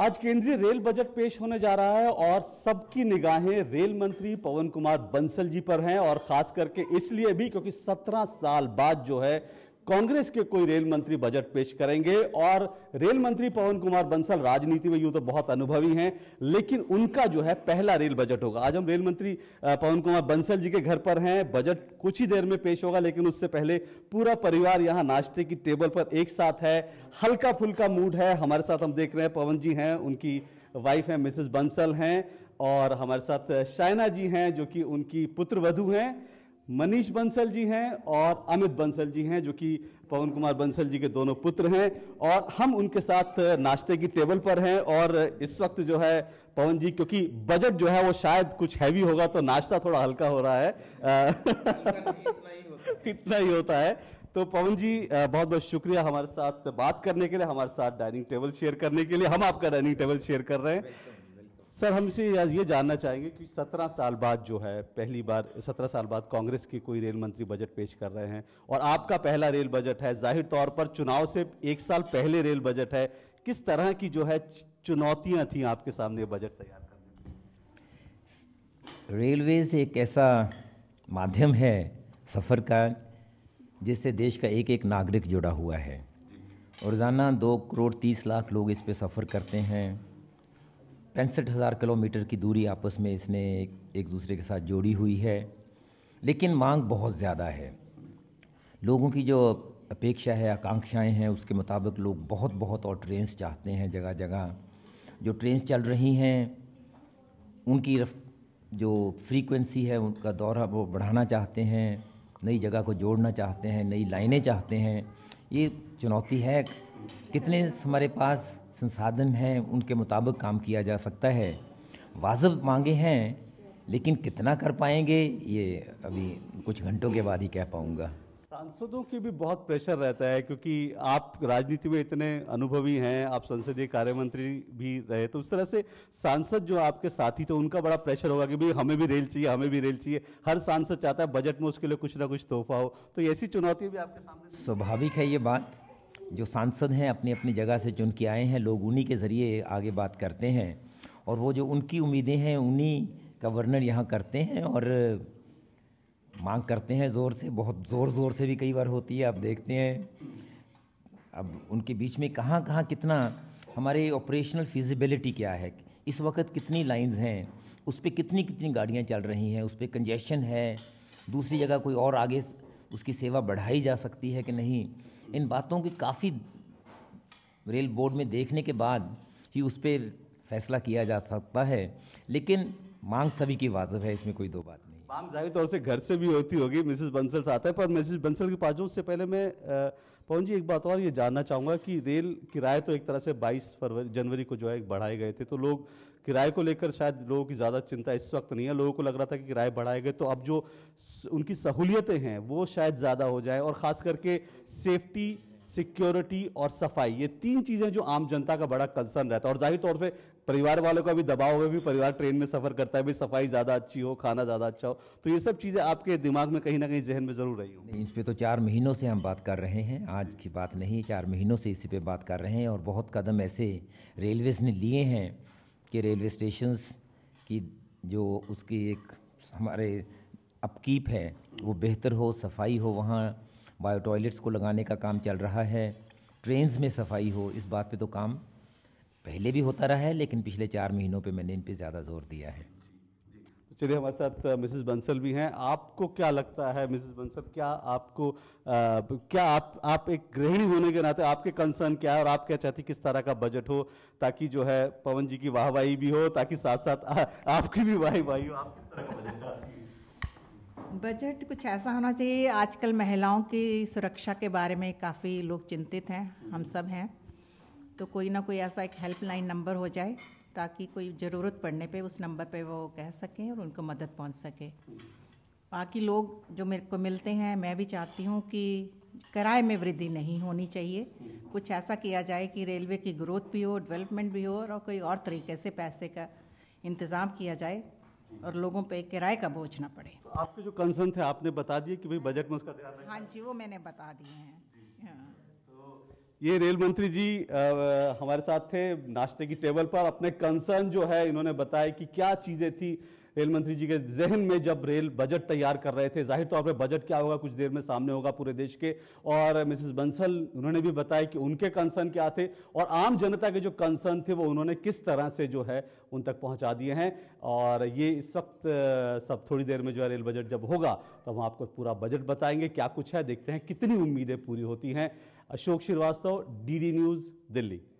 आज केंद्रीय rail budget पेश होने जा रहा है और सबकी निगाहें रेल मंत्री पवन कुमार बंसल जी पर हैं और खास करके इसलिए भी क्योंकि 17 साल बाद जो है कांग्रेस के कोई रेल मंत्री बजट पेश करेंगे और रेल मंत्री पवन कुमार बंसल राजनीति में यूं तो बहुत अनुभवी हैं लेकिन उनका जो है पहला रेल बजट होगा आज हम रेल मंत्री पवन कुमार बंसल जी के घर पर हैं बजट कुछ ही देर में पेश होगा लेकिन उससे पहले पूरा परिवार यहाँ नाश्ते की टेबल पर एक साथ है हल्का फुल्का मूड है हमारे साथ हम देख रहे हैं पवन जी हैं उनकी वाइफ हैं मिसेस बंसल हैं और हमारे साथ शायना जी हैं जो कि उनकी पुत्र वधु हैं मनीष बंसल जी हैं और अमित बंसल जी हैं जो कि पवन कुमार बंसल जी के दोनों पुत्र हैं और हम उनके साथ नाश्ते की टेबल पर हैं और इस वक्त जो है पवन जी क्योंकि बजट जो है वो शायद कुछ हैवी होगा तो नाश्ता थोड़ा हल्का हो रहा है इतना ही होता है तो पवन जी बहुत बहुत शुक्रिया हमारे साथ बात करने के लिए हमारे साथ डाइनिंग टेबल शेयर करने के लिए हम आपका डाइनिंग टेबल शेयर कर रहे हैं सर हमसे ये जानना चाहेंगे कि 17 साल बाद जो है पहली बार 17 साल बाद कांग्रेस की कोई रेल मंत्री बजट पेश कर रहे हैं और आपका पहला रेल बजट है जाहिर तौर पर चुनाव से एक साल पहले रेल बजट है किस तरह की जो है चुनौतियां थी आपके सामने बजट तैयार करने रेलवेज एक ऐसा माध्यम है सफ़र का जिससे देश का एक एक नागरिक जुड़ा हुआ है रोज़ाना दो करोड़ तीस लाख लोग इस पर सफ़र करते हैं पैंसठ हज़ार किलोमीटर की दूरी आपस में इसने एक दूसरे के साथ जोड़ी हुई है लेकिन मांग बहुत ज़्यादा है लोगों की जो अपेक्षा है आकांक्षाएं हैं उसके मुताबिक लोग बहुत बहुत और ट्रेन्स चाहते हैं जगह जगह जो ट्रेन्स चल रही हैं उनकी रफ जो फ्रीक्वेंसी है उनका दौरा वो बढ़ाना चाहते हैं नई जगह को जोड़ना चाहते हैं नई लाइनें चाहते हैं ये चुनौती है कितने हमारे पास संसाधन हैं उनके मुताबिक काम किया जा सकता है वाजब मांगे हैं लेकिन कितना कर पाएंगे ये अभी कुछ घंटों के बाद ही कह पाऊँगा सांसदों की भी बहुत प्रेशर रहता है क्योंकि आप राजनीति में इतने अनुभवी हैं आप संसदीय कार्य मंत्री भी रहे तो उस तरह से सांसद जो आपके साथी तो उनका बड़ा प्रेशर होगा कि भाई हमें भी रेल चाहिए हमें भी रेल चाहिए हर सांसद चाहता है बजट में उसके लिए कुछ ना कुछ तोहफा हो तो ऐसी चुनौती भी आपके सामने स्वाभाविक है ये बात जो सांसद हैं अपनी अपनी जगह से चुन के आए हैं लोग उन्हीं के ज़रिए आगे बात करते हैं और वो जो उनकी उम्मीदें हैं उन्हीं का वर्णन यहाँ करते हैं और मांग करते हैं ज़ोर से बहुत ज़ोर ज़ोर से भी कई बार होती है आप देखते हैं अब उनके बीच में कहाँ कहाँ कितना हमारे ऑपरेशनल फिजिबिलिटी क्या है इस वक्त कितनी लाइंस हैं उस पर कितनी कितनी गाड़ियाँ चल रही हैं उस पर कंजेशन है दूसरी जगह कोई और आगे उसकी सेवा बढ़ाई जा सकती है कि नहीं इन बातों की काफ़ी रेल बोर्ड में देखने के बाद ही उस पर फैसला किया जा सकता है लेकिन मांग सभी की वाजब है इसमें कोई दो बात नहीं माम जाहिर तौर से घर से भी होती होगी मिसेस बंसल से आता है पर मिसेस बंसल के पास जो उससे पहले मैं पवन जी एक बात और ये जानना चाहूँगा कि रेल किराए तो एक तरह से 22 फरवरी जनवरी को जो है बढ़ाए गए थे तो लोग किराए को लेकर शायद लोगों की ज़्यादा चिंता इस वक्त नहीं है लोगों को लग रहा था कि किराए बढ़ाए गए तो अब जो उनकी सहूलियतें हैं वो शायद ज़्यादा हो जाए और ख़ास करके सेफ्टी सिक्योरिटी और सफाई ये तीन चीजें जो आम जनता का बड़ा कंसर्न रहता है और जाहिर तौर पे परिवार वालों का भी दबाव हो भी परिवार ट्रेन में सफर करता है भी सफाई ज्यादा अच्छी हो खाना ज्यादा अच्छा हो तो ये सब चीजें आपके दिमाग में कहीं ना कहीं जहन में जरूर रही हो इस पर तो चार महीनों से हम बात कर रहे हैं आज की बात नहीं चार महीनों से इसी पे बात कर रहे हैं और बहुत कदम ऐसे रेलवेज ने लिए हैं कि रेलवे स्टेशन की जो उसकी एक हमारे अपकीप है वो बेहतर हो सफाई हो वहाँ बायो टॉयलेट्स को लगाने का काम चल रहा है ट्रेन्स में सफाई हो इस बात पे तो काम पहले भी होता रहा है लेकिन पिछले चार महीनों पे मैंने इन पे ज़्यादा जोर दिया है तो चलिए हमारे साथ मिसेस बंसल भी हैं आपको क्या लगता है मिसेस बंसल क्या आपको आ, क्या आप आप एक गृहिणी होने के नाते आपके कंसर्न क्या है और आप क्या चाहती किस तरह का बजट हो ताकि जो है पवन जी की वाहवाही भी हो ताकि साथ साथ आ, आपकी भी वाहवाही हो आप किस तरह का बजट चाहती बजट कुछ ऐसा होना चाहिए आजकल महिलाओं की सुरक्षा के बारे में काफ़ी लोग चिंतित हैं हम सब हैं तो कोई ना कोई ऐसा एक हेल्पलाइन नंबर हो जाए ताकि कोई ज़रूरत पड़ने पे उस नंबर पे वो कह सकें और उनको मदद पहुंच सके बाकी लोग जो मेरे को मिलते हैं मैं भी चाहती हूँ कि किराए में वृद्धि नहीं होनी चाहिए कुछ ऐसा किया जाए कि रेलवे की ग्रोथ भी हो डेवलपमेंट भी हो और कोई और तरीके से पैसे का इंतज़ाम किया जाए और लोगों पे किराए का बोझ ना पड़े तो आपके जो कंसर्न थे आपने बता दिए कि भाई बजट में उसका ध्यान हाँ जी वो मैंने बता दिए हैं हाँ। तो ये रेल मंत्री जी आ, हमारे साथ थे नाश्ते की टेबल पर अपने कंसर्न जो है इन्होंने बताया कि क्या चीज़ें थी रेल मंत्री जी के जहन में जब रेल बजट तैयार कर रहे थे जाहिर तौर पर बजट क्या होगा कुछ देर में सामने होगा पूरे देश के और मिसेस बंसल उन्होंने भी बताया कि उनके कंसर्न क्या थे और आम जनता के जो कंसर्न थे वो उन्होंने किस तरह से जो है उन तक पहुंचा दिए हैं और ये इस वक्त सब थोड़ी देर में जो है रेल बजट जब होगा तो हम आपको पूरा बजट बताएंगे क्या कुछ है देखते हैं कितनी उम्मीदें पूरी होती हैं अशोक श्रीवास्तव डी न्यूज़ दिल्ली